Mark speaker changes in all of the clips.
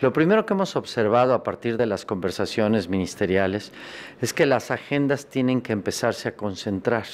Speaker 1: Lo primero que hemos observado a partir de las conversaciones ministeriales es que las agendas tienen que empezarse a concentrar.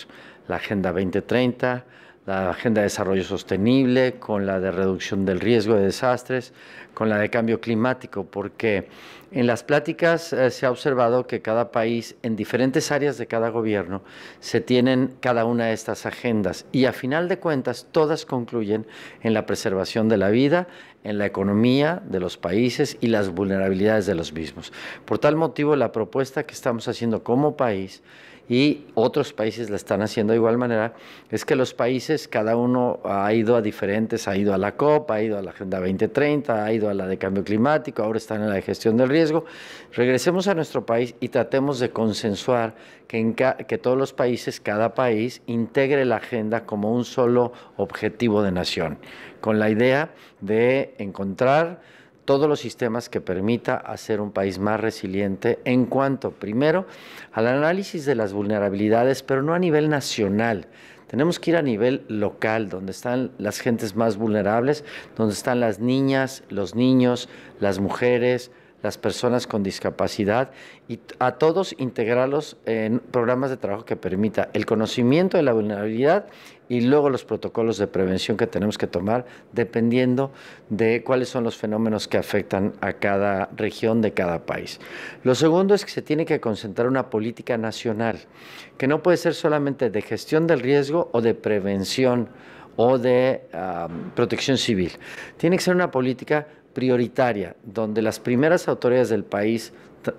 Speaker 1: La Agenda 2030, la Agenda de Desarrollo Sostenible, con la de reducción del riesgo de desastres, con la de cambio climático, porque en las pláticas eh, se ha observado que cada país, en diferentes áreas de cada gobierno, se tienen cada una de estas agendas y a final de cuentas todas concluyen en la preservación de la vida, en la economía de los países y las vulnerabilidades de los mismos. Por tal motivo, la propuesta que estamos haciendo como país y otros países la están haciendo de igual manera, es que los países, cada uno ha ido a diferentes, ha ido a la COP, ha ido a la Agenda 2030, ha ido a la de cambio climático, ahora están en la de gestión del riesgo. Regresemos a nuestro país y tratemos de consensuar que, que todos los países, cada país, integre la agenda como un solo objetivo de nación, con la idea de encontrar todos los sistemas que permita hacer un país más resiliente en cuanto, primero, al análisis de las vulnerabilidades, pero no a nivel nacional. Tenemos que ir a nivel local, donde están las gentes más vulnerables, donde están las niñas, los niños, las mujeres, las personas con discapacidad y a todos integrarlos en programas de trabajo que permita el conocimiento de la vulnerabilidad y luego los protocolos de prevención que tenemos que tomar dependiendo de cuáles son los fenómenos que afectan a cada región de cada país. Lo segundo es que se tiene que concentrar una política nacional, que no puede ser solamente de gestión del riesgo o de prevención o de protección civil. Tiene que ser una política prioritaria, donde las primeras autoridades del país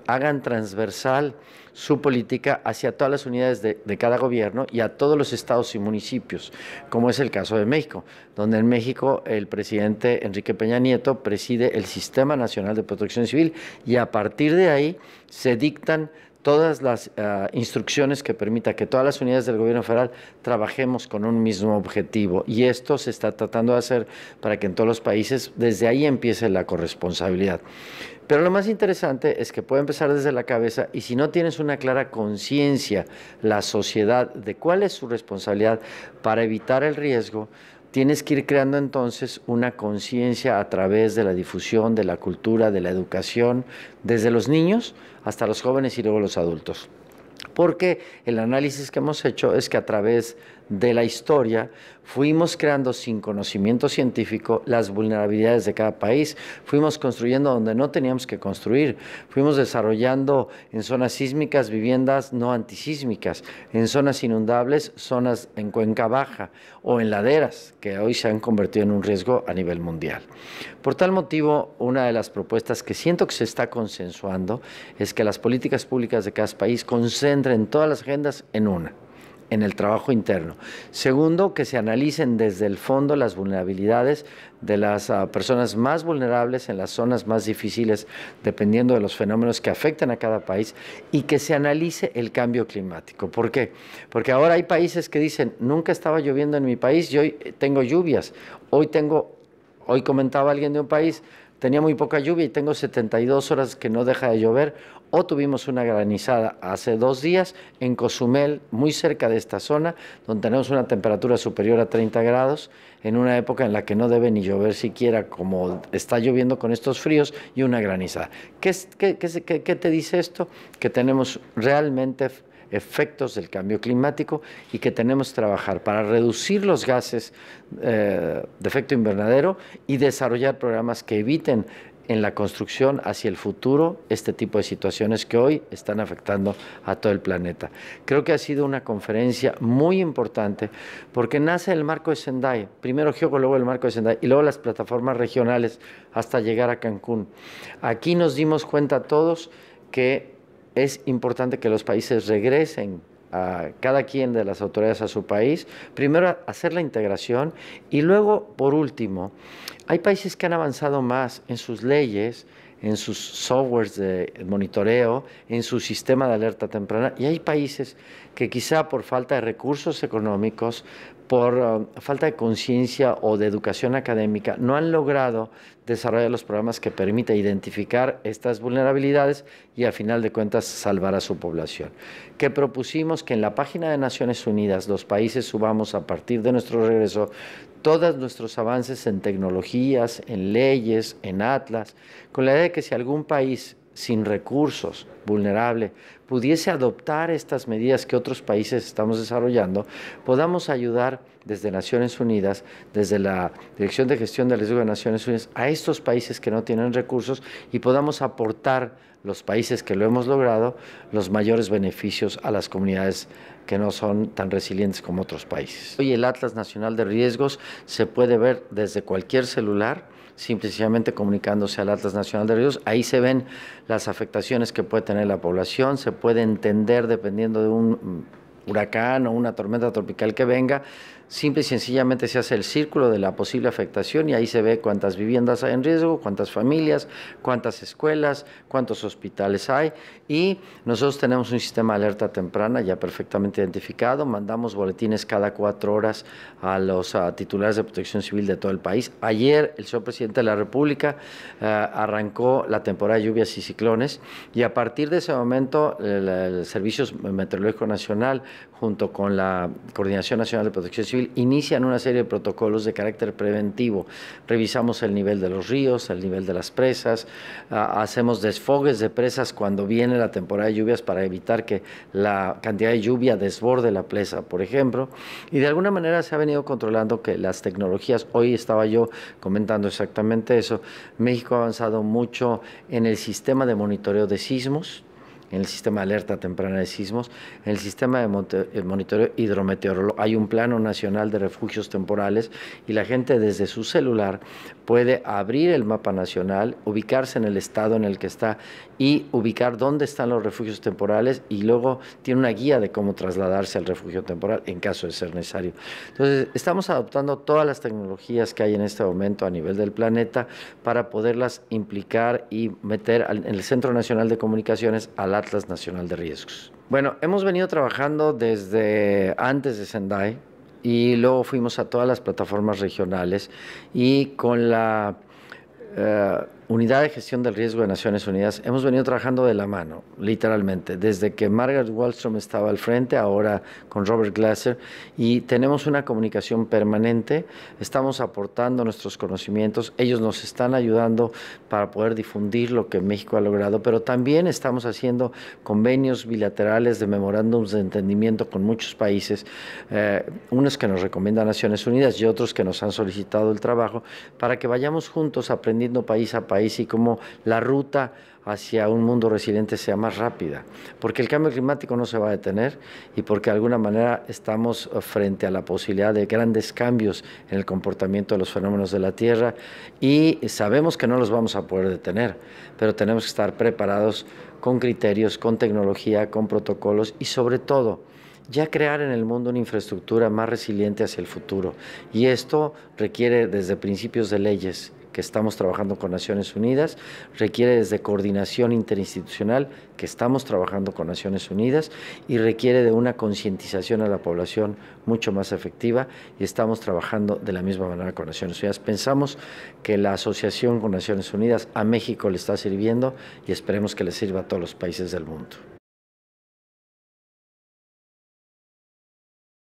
Speaker 1: hagan transversal su política hacia todas las unidades de, de, cada gobierno y a todos los estados y municipios, como es el caso de México, donde en México el presidente Enrique Peña Nieto preside el Sistema Nacional de Protección Civil y a partir de ahí se dictan todas las ah, instrucciones que permita que todas las unidades del gobierno federal trabajemos con un mismo objetivo. Y esto se está tratando de hacer para que en todos los países desde ahí empiece la corresponsabilidad. Pero lo más interesante es que puede empezar desde la cabeza y si no tienes una clara conciencia, la sociedad, de cuál es su responsabilidad para evitar el riesgo, Tienes que ir creando entonces una conciencia a través de la difusión, de la cultura, de la educación, desde los niños hasta los jóvenes y luego los adultos. Porque el análisis que hemos hecho es que a través de la historia, fuimos creando sin conocimiento científico las vulnerabilidades de cada país, fuimos construyendo donde no teníamos que construir, fuimos desarrollando en zonas sísmicas viviendas no antisísmicas, en zonas inundables, zonas en cuenca baja o en laderas, que hoy se han convertido en un riesgo a nivel mundial. Por tal motivo, una de las propuestas que siento que se está consensuando es que las políticas públicas de cada país concentren todas las agendas en una en el trabajo interno. Segundo, que se analicen desde el fondo las vulnerabilidades de las ah, personas más vulnerables en las zonas más difíciles, dependiendo de los fenómenos que afectan a cada país, y que se analice el cambio climático. ¿Por qué? Porque ahora hay países que dicen, nunca estaba lloviendo en mi país y hoy tengo lluvias, hoy tengo, hoy comentaba alguien de un país, tenía muy poca lluvia y tengo 72 horas que no deja de llover, o tuvimos una granizada hace dos días en Cozumel, muy cerca de esta zona, donde tenemos una temperatura superior a 30 grados, en una época en la que no debe ni llover siquiera, como está lloviendo con estos fríos, y una granizada. ¿Qué, qué te dice esto? Que tenemos realmente efectos del cambio climático y que tenemos que trabajar para reducir los gases eh, de efecto invernadero y desarrollar programas que eviten en la construcción hacia el futuro este tipo de situaciones que hoy están afectando a todo el planeta. Creo que ha sido una conferencia muy importante porque nace el marco de Sendai, primero Geoco, luego el marco de Sendai y luego las plataformas regionales hasta llegar a Cancún. Aquí nos dimos cuenta todos que es importante que los países regresen a cada quien de las autoridades a su país, primero hacer la integración y luego, por último, hay países que han avanzado más en sus leyes, en sus softwares de monitoreo, en su sistema de alerta temprana, y hay países que quizá por falta de recursos económicos, por ah, falta de conciencia o de educación académica, no han logrado desarrollar los programas que permitan identificar estas vulnerabilidades y al final de cuentas salvar a su población. Que propusimos que en la página de Naciones Unidas los países subamos a partir de nuestro regreso todos nuestros avances en tecnologías, en leyes, en atlas, con la idea de que si algún país sin recursos, vulnerable, pudiese adoptar estas medidas que otros países estamos desarrollando, podamos ayudar desde Naciones Unidas, desde la Dirección de Gestión del Riesgo de Naciones Unidas, a estos países que no tienen recursos y podamos aportar los países que lo hemos logrado los mayores beneficios a las comunidades que no son tan resilientes como otros países. Hoy el Atlas Nacional de Riesgos se puede ver desde cualquier celular, simplemente comunicándose al Atlas Nacional de Riesgos. Ahí se ven las afectaciones que puede tener la población, se puede entender dependiendo de un huracán o una tormenta tropical que venga, simple y sencillamente se hace el círculo de la posible afectación y ahí se ve cuántas viviendas hay en riesgo, cuántas familias, cuántas escuelas, cuántos hospitales hay y nosotros tenemos un sistema de alerta temprana ya perfectamente identificado, mandamos boletines cada cuatro horas a los titulares de protección civil de todo el país. Ayer el señor presidente de la República eh, arrancó la temporada de lluvias y ciclones y a partir de ese momento el, el Servicio Meteorológico Nacional junto con la Coordinación Nacional de Protección Civil inician una serie de protocolos de carácter preventivo. Revisamos el nivel de los ríos, el nivel de las presas, ah, hacemos desfogues de presas cuando viene la temporada de lluvias para evitar que la cantidad de lluvia desborde la presa, por ejemplo. Y de alguna manera se ha venido controlando que las tecnologías, hoy estaba yo comentando exactamente eso, México ha avanzado mucho en el sistema de monitoreo de sismos, en el sistema de alerta temprana de sismos, en el sistema de eh, monitoreo hidrometeorológico. Hay un plano nacional de refugios temporales y la gente desde su celular puede abrir el mapa nacional, ubicarse en el estado en el que está y ubicar dónde están los refugios temporales y luego tiene una guía de cómo trasladarse al refugio temporal en caso de ser necesario. Entonces, estamos adoptando todas las tecnologías que hay en este momento a nivel del planeta para poderlas implicar y meter en el Centro Nacional de Comunicaciones a Atlas Nacional de Riesgos. Bueno, hemos venido trabajando desde antes de Sendai y luego fuimos a todas las plataformas regionales y con la eh, Unidad de Gestión del Riesgo de Naciones Unidas, hemos venido trabajando de la mano, literalmente, desde que Margaret Wallstrom estaba al frente, ahora con Robert Glasser, y tenemos una comunicación permanente, estamos aportando nuestros conocimientos, ellos nos están ayudando para poder difundir lo que México ha logrado, pero también estamos haciendo convenios bilaterales de memorándums de entendimiento con muchos países, eh, unos que nos recomienda Naciones Unidas y otros que nos han solicitado el trabajo, para que vayamos juntos aprendiendo país a país y cómo la ruta hacia un mundo resiliente sea más rápida, porque el cambio climático no se va a detener y porque de alguna manera estamos eh, frente a la posibilidad de grandes cambios en el comportamiento de los fenómenos de la Tierra y sabemos que no los vamos a poder detener, pero tenemos que estar preparados con criterios, con tecnología, con protocolos y sobre todo ya crear en el mundo una infraestructura más resiliente hacia el futuro. Y esto requiere desde principios de leyes, que estamos trabajando con Naciones Unidas, requiere desde coordinación interinstitucional, que estamos trabajando con Naciones Unidas, y requiere de una concientización a la población mucho más efectiva, y estamos trabajando de la misma manera con Naciones Unidas. Pensamos que la asociación con Naciones Unidas a México le está sirviendo y esperemos que le sirva a todos los países del mundo.